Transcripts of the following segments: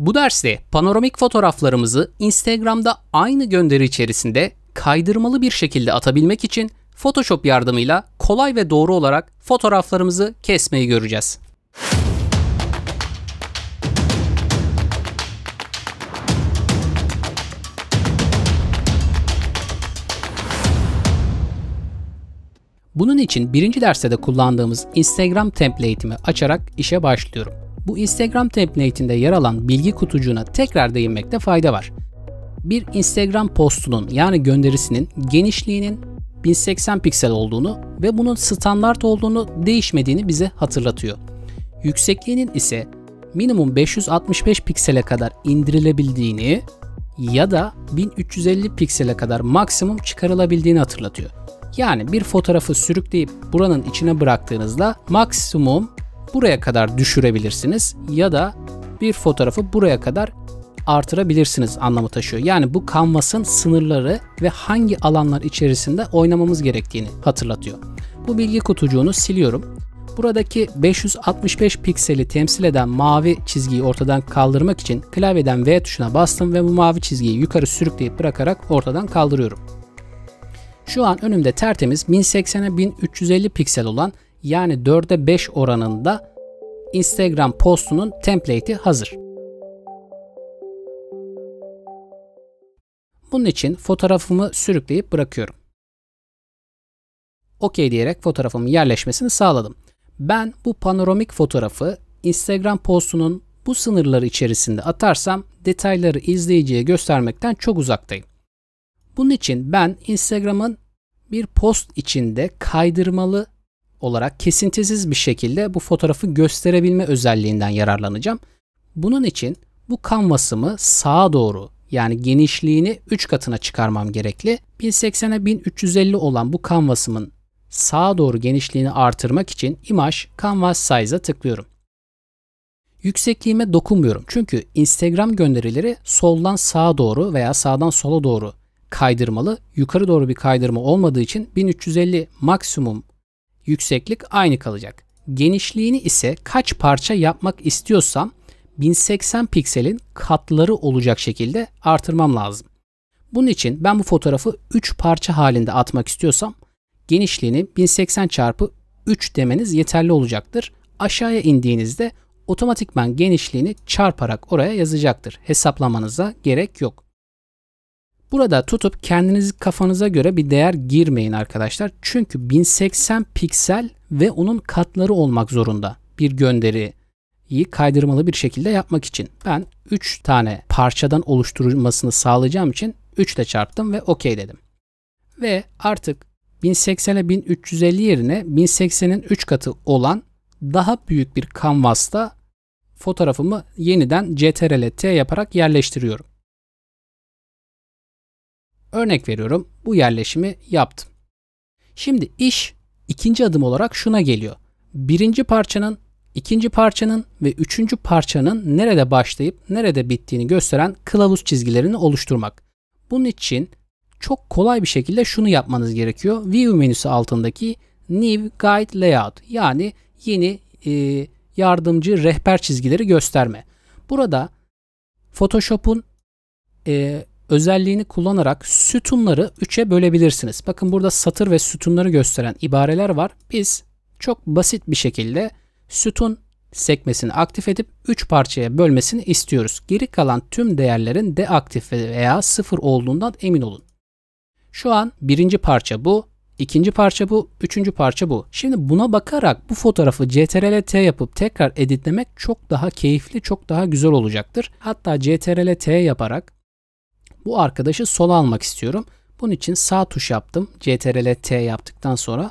Bu derste panoramik fotoğraflarımızı Instagram'da aynı gönderi içerisinde kaydırmalı bir şekilde atabilmek için Photoshop yardımıyla kolay ve doğru olarak fotoğraflarımızı kesmeyi göreceğiz. Bunun için birinci derste de kullandığımız Instagram template'imi açarak işe başlıyorum. Bu Instagram template'inde yer alan bilgi kutucuğuna tekrar değinmekte fayda var. Bir Instagram postunun yani gönderisinin genişliğinin 1080 piksel olduğunu ve bunun standart olduğunu değişmediğini bize hatırlatıyor. Yüksekliğinin ise minimum 565 piksele kadar indirilebildiğini ya da 1350 piksele kadar maksimum çıkarılabildiğini hatırlatıyor. Yani bir fotoğrafı sürükleyip buranın içine bıraktığınızda maksimum buraya kadar düşürebilirsiniz ya da bir fotoğrafı buraya kadar artırabilirsiniz anlamı taşıyor. Yani bu kanvasın sınırları ve hangi alanlar içerisinde oynamamız gerektiğini hatırlatıyor. Bu bilgi kutucuğunu siliyorum. Buradaki 565 pikseli temsil eden mavi çizgiyi ortadan kaldırmak için klavyeden V tuşuna bastım ve bu mavi çizgiyi yukarı sürükleyip bırakarak ortadan kaldırıyorum. Şu an önümde tertemiz 1080'e 1350 piksel olan yani 4'e 5 oranında Instagram postunun template'i hazır. Bunun için fotoğrafımı sürükleyip bırakıyorum. OK diyerek fotoğrafımın yerleşmesini sağladım. Ben bu panoramik fotoğrafı Instagram postunun bu sınırları içerisinde atarsam detayları izleyiciye göstermekten çok uzaktayım. Bunun için ben Instagram'ın bir post içinde kaydırmalı olarak kesintisiz bir şekilde bu fotoğrafı gösterebilme özelliğinden yararlanacağım. Bunun için bu kanvasımı sağa doğru yani genişliğini 3 katına çıkarmam gerekli. 1080'e 1350 olan bu kanvasımın sağa doğru genişliğini artırmak için Image Canvas Size'a tıklıyorum. Yüksekliğime dokunmuyorum çünkü Instagram gönderileri soldan sağa doğru veya sağdan sola doğru kaydırmalı. Yukarı doğru bir kaydırma olmadığı için 1350 maksimum yükseklik aynı kalacak. Genişliğini ise kaç parça yapmak istiyorsam 1080 pikselin katları olacak şekilde artırmam lazım. Bunun için ben bu fotoğrafı 3 parça halinde atmak istiyorsam genişliğini 1080 çarpı 3 demeniz yeterli olacaktır. Aşağıya indiğinizde otomatikman genişliğini çarparak oraya yazacaktır. Hesaplamanıza gerek yok. Burada tutup kendiniz kafanıza göre bir değer girmeyin arkadaşlar. Çünkü 1080 piksel ve onun katları olmak zorunda bir gönderiyi kaydırmalı bir şekilde yapmak için. Ben 3 tane parçadan oluşturulmasını sağlayacağım için 3 ile çarptım ve OK dedim. Ve artık ile 1350 yerine 1080'in 3 katı olan daha büyük bir kanvasta fotoğrafımı yeniden CTRL-T yaparak yerleştiriyorum. Örnek veriyorum bu yerleşimi yaptım. Şimdi iş ikinci adım olarak şuna geliyor. Birinci parçanın, ikinci parçanın ve üçüncü parçanın nerede başlayıp nerede bittiğini gösteren kılavuz çizgilerini oluşturmak. Bunun için çok kolay bir şekilde şunu yapmanız gerekiyor. View menüsü altındaki New Guide Layout yani yeni e, yardımcı rehber çizgileri gösterme. Burada Photoshop'un e, özelliğini kullanarak sütunları 3'e bölebilirsiniz. Bakın burada satır ve sütunları gösteren ibareler var. Biz çok basit bir şekilde sütun sekmesini aktif edip 3 parçaya bölmesini istiyoruz. Geri kalan tüm değerlerin deaktif veya 0 olduğundan emin olun. Şu an birinci parça bu, ikinci parça bu, üçüncü parça bu. Şimdi buna bakarak bu fotoğrafı CTRL-T yapıp tekrar editlemek çok daha keyifli, çok daha güzel olacaktır. Hatta CTRL-T yaparak bu arkadaşı sola almak istiyorum. Bunun için sağ tuş yaptım. Ctrl T yaptıktan sonra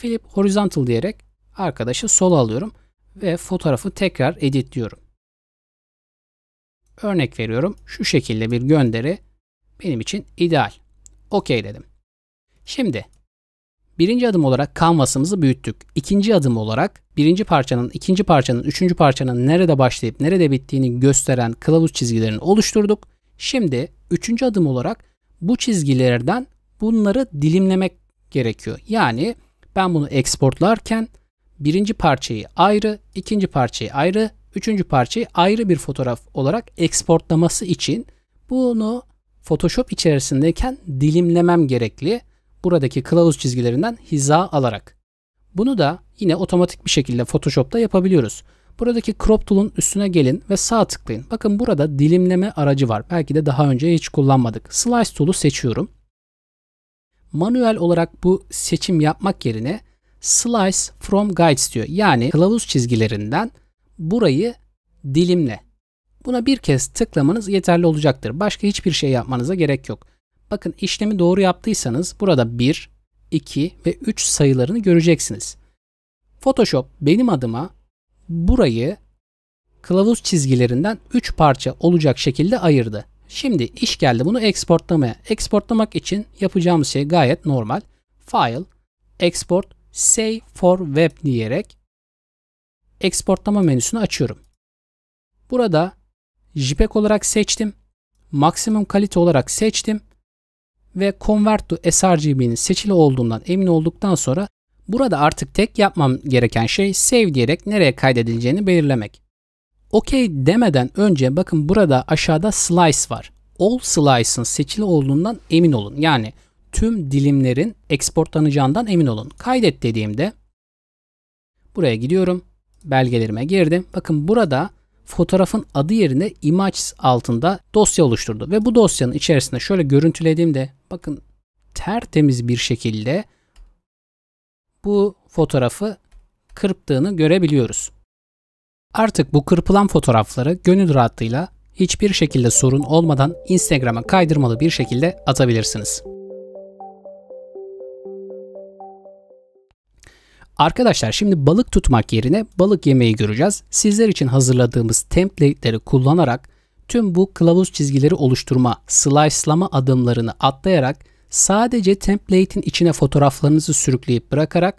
Philip Horizontal diyerek arkadaşı sola alıyorum ve fotoğrafı tekrar editliyorum. Örnek veriyorum. Şu şekilde bir gönderi benim için ideal. OK dedim. Şimdi birinci adım olarak kanvasımızı büyüttük. İkinci adım olarak birinci parçanın, ikinci parçanın, üçüncü parçanın nerede başlayıp nerede bittiğini gösteren kılavuz çizgilerini oluşturduk. Şimdi üçüncü adım olarak bu çizgilerden bunları dilimlemek gerekiyor. Yani ben bunu eksportlarken birinci parçayı ayrı, ikinci parçayı ayrı, üçüncü parçayı ayrı bir fotoğraf olarak eksportlaması için bunu Photoshop içerisindeyken dilimlemem gerekli. Buradaki kılavuz çizgilerinden hiza alarak. Bunu da yine otomatik bir şekilde Photoshop'ta yapabiliyoruz. Buradaki crop tool'un üstüne gelin ve sağ tıklayın. Bakın burada dilimleme aracı var. Belki de daha önce hiç kullanmadık. Slice tool'u seçiyorum. Manuel olarak bu seçim yapmak yerine Slice from guides diyor. Yani kılavuz çizgilerinden burayı dilimle. Buna bir kez tıklamanız yeterli olacaktır. Başka hiçbir şey yapmanıza gerek yok. Bakın işlemi doğru yaptıysanız burada 1, 2 ve 3 sayılarını göreceksiniz. Photoshop benim adıma burayı kılavuz çizgilerinden 3 parça olacak şekilde ayırdı. Şimdi iş geldi bunu eksportlamaya. Eksportlamak için yapacağımız şey gayet normal. File, Export, Save for Web diyerek eksportlama menüsünü açıyorum. Burada JPEG olarak seçtim. Maksimum kalite olarak seçtim. Ve Convert to sRGB'nin seçili olduğundan emin olduktan sonra Burada artık tek yapmam gereken şey save diyerek nereye kaydedileceğini belirlemek. OK demeden önce bakın burada aşağıda slice var. All slice'ın seçili olduğundan emin olun. Yani tüm dilimlerin eksportlanacağından emin olun. Kaydet dediğimde buraya gidiyorum. Belgelerime girdim. Bakın burada fotoğrafın adı yerine images altında dosya oluşturdu. Ve bu dosyanın içerisinde şöyle görüntülediğimde bakın tertemiz bir şekilde bu fotoğrafı kırptığını görebiliyoruz. Artık bu kırpılan fotoğrafları gönül rahatlığıyla hiçbir şekilde sorun olmadan Instagram'a kaydırmalı bir şekilde atabilirsiniz. Arkadaşlar şimdi balık tutmak yerine balık yemeği göreceğiz. Sizler için hazırladığımız template'leri kullanarak tüm bu kılavuz çizgileri oluşturma, slice'lama adımlarını atlayarak Sadece template'in içine fotoğraflarınızı sürükleyip bırakarak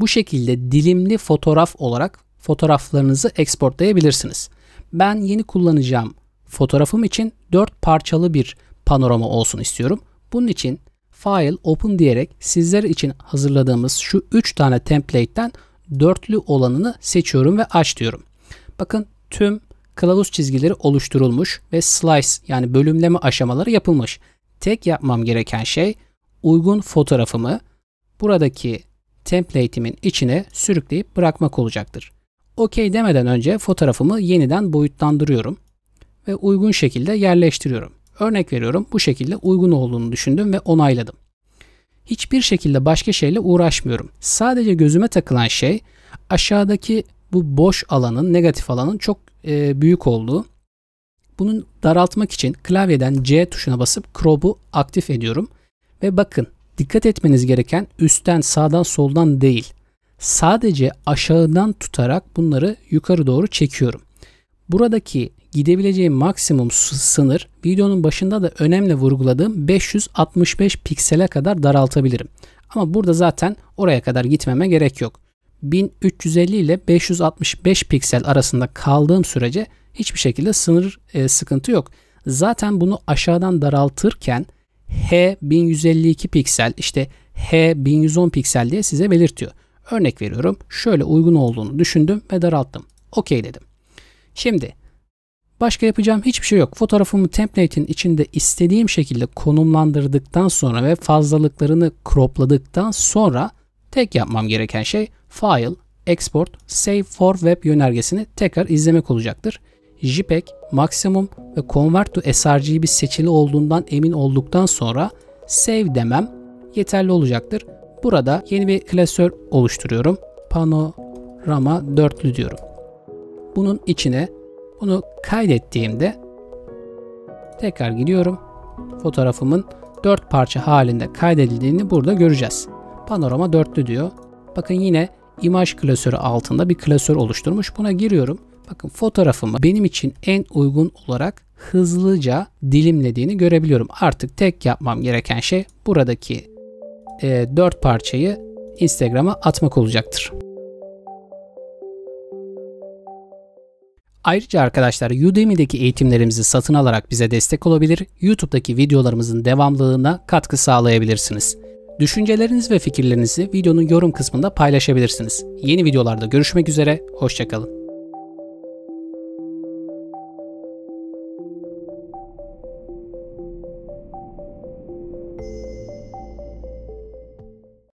bu şekilde dilimli fotoğraf olarak fotoğraflarınızı exportlayabilirsiniz. Ben yeni kullanacağım fotoğrafım için 4 parçalı bir panorama olsun istiyorum. Bunun için File Open diyerek sizler için hazırladığımız şu 3 tane template'ten dörtlü olanını seçiyorum ve aç diyorum. Bakın tüm kılavuz çizgileri oluşturulmuş ve slice yani bölümleme aşamaları yapılmış. Tek yapmam gereken şey uygun fotoğrafımı buradaki template'imin içine sürükleyip bırakmak olacaktır. OK demeden önce fotoğrafımı yeniden boyutlandırıyorum ve uygun şekilde yerleştiriyorum. Örnek veriyorum bu şekilde uygun olduğunu düşündüm ve onayladım. Hiçbir şekilde başka şeyle uğraşmıyorum. Sadece gözüme takılan şey aşağıdaki bu boş alanın, negatif alanın çok e, büyük olduğu bunun daraltmak için klavyeden C tuşuna basıp Crop'u aktif ediyorum. Ve bakın dikkat etmeniz gereken üstten sağdan soldan değil. Sadece aşağıdan tutarak bunları yukarı doğru çekiyorum. Buradaki gidebileceği maksimum sınır videonun başında da önemli vurguladığım 565 piksele kadar daraltabilirim. Ama burada zaten oraya kadar gitmeme gerek yok. 1350 ile 565 piksel arasında kaldığım sürece Hiçbir şekilde sınır e, sıkıntı yok. Zaten bunu aşağıdan daraltırken H 1152 piksel işte H 1110 piksel diye size belirtiyor. Örnek veriyorum. Şöyle uygun olduğunu düşündüm ve daralttım. OK dedim. Şimdi başka yapacağım hiçbir şey yok. Fotoğrafımı template'in içinde istediğim şekilde konumlandırdıktan sonra ve fazlalıklarını cropladıktan sonra tek yapmam gereken şey file, export, save for web yönergesini tekrar izlemek olacaktır. JPEG, maksimum ve Convert to sRGB seçili olduğundan emin olduktan sonra Save demem yeterli olacaktır. Burada yeni bir klasör oluşturuyorum. Panorama dörtlü diyorum. Bunun içine bunu kaydettiğimde tekrar gidiyorum. Fotoğrafımın dört parça halinde kaydedildiğini burada göreceğiz. Panorama dörtlü diyor. Bakın yine imaj klasörü altında bir klasör oluşturmuş. Buna giriyorum. Bakın fotoğrafımı benim için en uygun olarak hızlıca dilimlediğini görebiliyorum. Artık tek yapmam gereken şey buradaki e, 4 parçayı Instagram'a atmak olacaktır. Ayrıca arkadaşlar Udemy'deki eğitimlerimizi satın alarak bize destek olabilir, YouTube'daki videolarımızın devamlılığına katkı sağlayabilirsiniz. Düşünceleriniz ve fikirlerinizi videonun yorum kısmında paylaşabilirsiniz. Yeni videolarda görüşmek üzere, hoşçakalın.